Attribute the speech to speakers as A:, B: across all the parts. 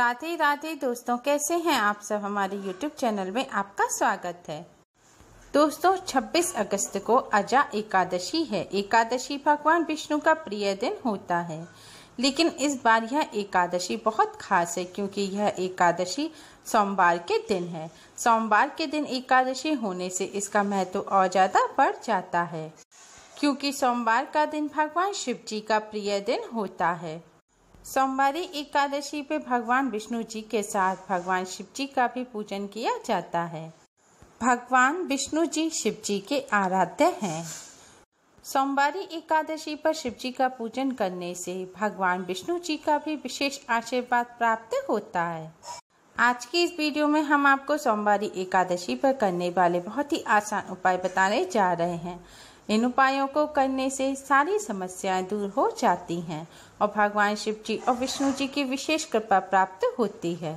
A: राधे राधे दोस्तों कैसे हैं आप सब हमारे YouTube चैनल में आपका स्वागत है दोस्तों 26 अगस्त को अजा एकादशी है एकादशी भगवान विष्णु का प्रिय दिन होता है लेकिन इस बार यह एकादशी बहुत खास है क्योंकि यह एकादशी सोमवार के दिन है सोमवार के दिन एकादशी होने से इसका महत्व और ज़्यादा बढ़ जाता है क्योंकि सोमवार का दिन भगवान शिव जी का प्रिय दिन होता है सोमवारी एकादशी पे भगवान विष्णु जी के साथ भगवान शिव जी का भी पूजन किया जाता है भगवान विष्णु जी शिव जी के आराध्य हैं सोमवारी एकादशी पर शिव जी का पूजन करने से भगवान विष्णु जी का भी विशेष आशीर्वाद प्राप्त होता है आज की इस वीडियो में हम आपको सोमवारी एकादशी पर करने वाले बहुत ही आसान उपाय बताने जा रहे हैं इन उपायों को करने से सारी समस्याएं दूर हो जाती हैं और भगवान शिव जी और विष्णु जी की विशेष कृपा प्राप्त होती है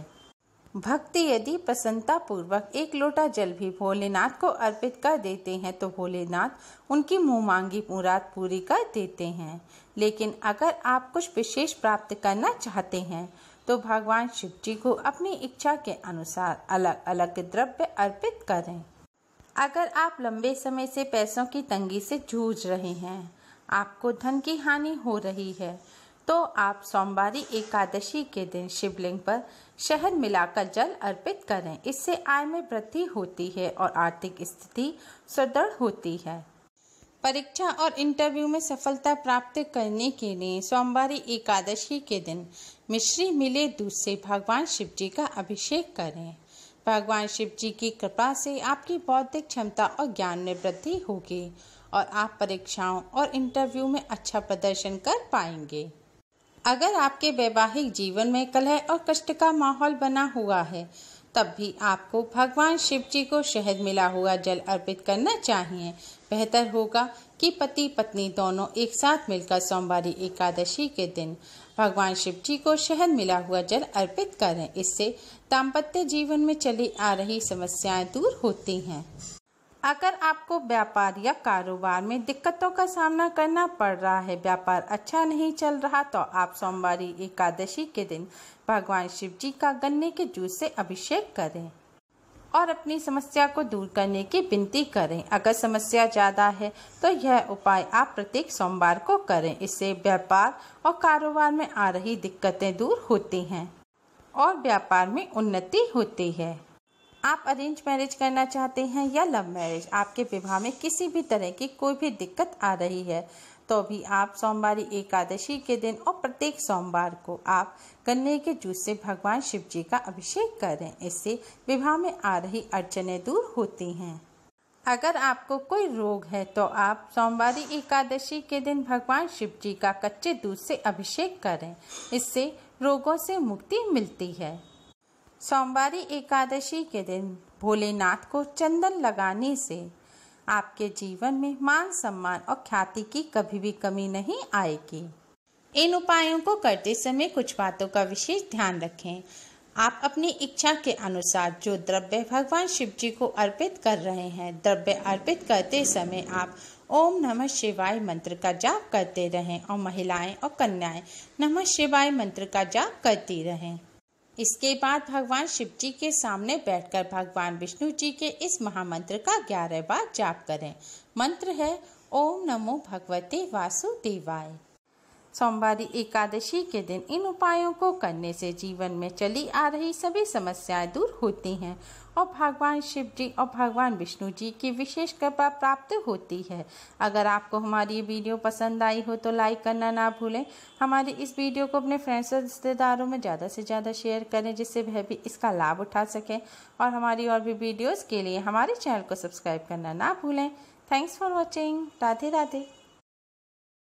A: भक्ति यदि प्रसन्नता पूर्वक एक लोटा जल भी भोलेनाथ को अर्पित कर देते हैं तो भोलेनाथ उनकी मुंह मांगी मुराद पूरी कर देते हैं लेकिन अगर आप कुछ विशेष प्राप्त करना चाहते हैं तो भगवान शिव जी को अपनी इच्छा के अनुसार अलग अलग द्रव्य अर्पित करें अगर आप लंबे समय से पैसों की तंगी से जूझ रहे हैं आपको धन की हानि हो रही है तो आप सोमवारी एकादशी के दिन शिवलिंग पर शहद मिलाकर जल अर्पित करें इससे आय में वृद्धि होती है और आर्थिक स्थिति सुदृढ़ होती है परीक्षा और इंटरव्यू में सफलता प्राप्त करने के लिए सोमवारी एकादशी के दिन मिश्री मिले दूध से भगवान शिव जी का अभिषेक करें भगवान शिव जी की कृपा से आपकी बौद्धिक क्षमता और ज्ञान में वृद्धि होगी और आप परीक्षाओं और इंटरव्यू में अच्छा प्रदर्शन कर पाएंगे अगर आपके वैवाहिक जीवन में कलह और कष्ट का माहौल बना हुआ है तब भी आपको भगवान शिव जी को शहद मिला हुआ जल अर्पित करना चाहिए बेहतर होगा कि पति पत्नी दोनों एक साथ मिलकर सोमवारी एकादशी के दिन भगवान शिव जी को शहद मिला हुआ जल अर्पित करें इससे दाम्पत्य जीवन में चली आ रही समस्याएं दूर होती हैं अगर आपको व्यापार या कारोबार में दिक्कतों का सामना करना पड़ रहा है व्यापार अच्छा नहीं चल रहा तो आप सोमवार एकादशी के दिन भगवान शिव जी का गन्ने के जूस से अभिषेक करें और अपनी समस्या को दूर करने की विनती करें अगर समस्या ज़्यादा है तो यह उपाय आप प्रत्येक सोमवार को करें इससे व्यापार और कारोबार में आ रही दिक्कतें दूर होती हैं और व्यापार में उन्नति होती है आप अरेंज मैरिज करना चाहते हैं या लव मैरिज आपके विवाह में किसी भी तरह की कोई भी दिक्कत आ रही है तो भी आप सोमवार एकादशी के दिन और प्रत्येक सोमवार को आप गन्ने के जूस से भगवान शिव जी का अभिषेक करें इससे विवाह में आ रही अड़चने दूर होती हैं अगर आपको कोई रोग है तो आप सोमवार एकादशी के दिन भगवान शिव जी का कच्चे दूध से अभिषेक करें इससे रोगों से मुक्ति मिलती है सोमवारी एकादशी के दिन भोलेनाथ को चंदन लगाने से आपके जीवन में मान सम्मान और ख्याति की कभी भी कमी नहीं आएगी इन उपायों को करते समय कुछ बातों का विशेष ध्यान रखें आप अपनी इच्छा के अनुसार जो द्रव्य भगवान शिव जी को अर्पित कर रहे हैं द्रव्य अर्पित करते समय आप ओम नमः शिवाय मंत्र का जाप करते रहें और महिलाएं और कन्याएं नमः शिवाय मंत्र का जाप करती रहें इसके बाद भगवान शिव जी के सामने बैठकर भगवान विष्णु जी के इस महामंत्र का ग्यारह बार जाप करें मंत्र है ओम नमो भगवते वासुदेवाय सोमवारी एकादशी के दिन इन उपायों को करने से जीवन में चली आ रही सभी समस्याएं दूर होती हैं और भगवान शिव जी और भगवान विष्णु जी की विशेष कृपा प्राप्त होती है अगर आपको हमारी वीडियो पसंद आई हो तो लाइक करना ना भूलें हमारी इस वीडियो को अपने फ्रेंड्स और रिश्तेदारों में ज़्यादा से ज़्यादा शेयर करें जिससे वह भी इसका लाभ उठा सकें और हमारी और भी वीडियोज़ के लिए हमारे चैनल को सब्सक्राइब करना ना भूलें thanks for watching Radhe Radhe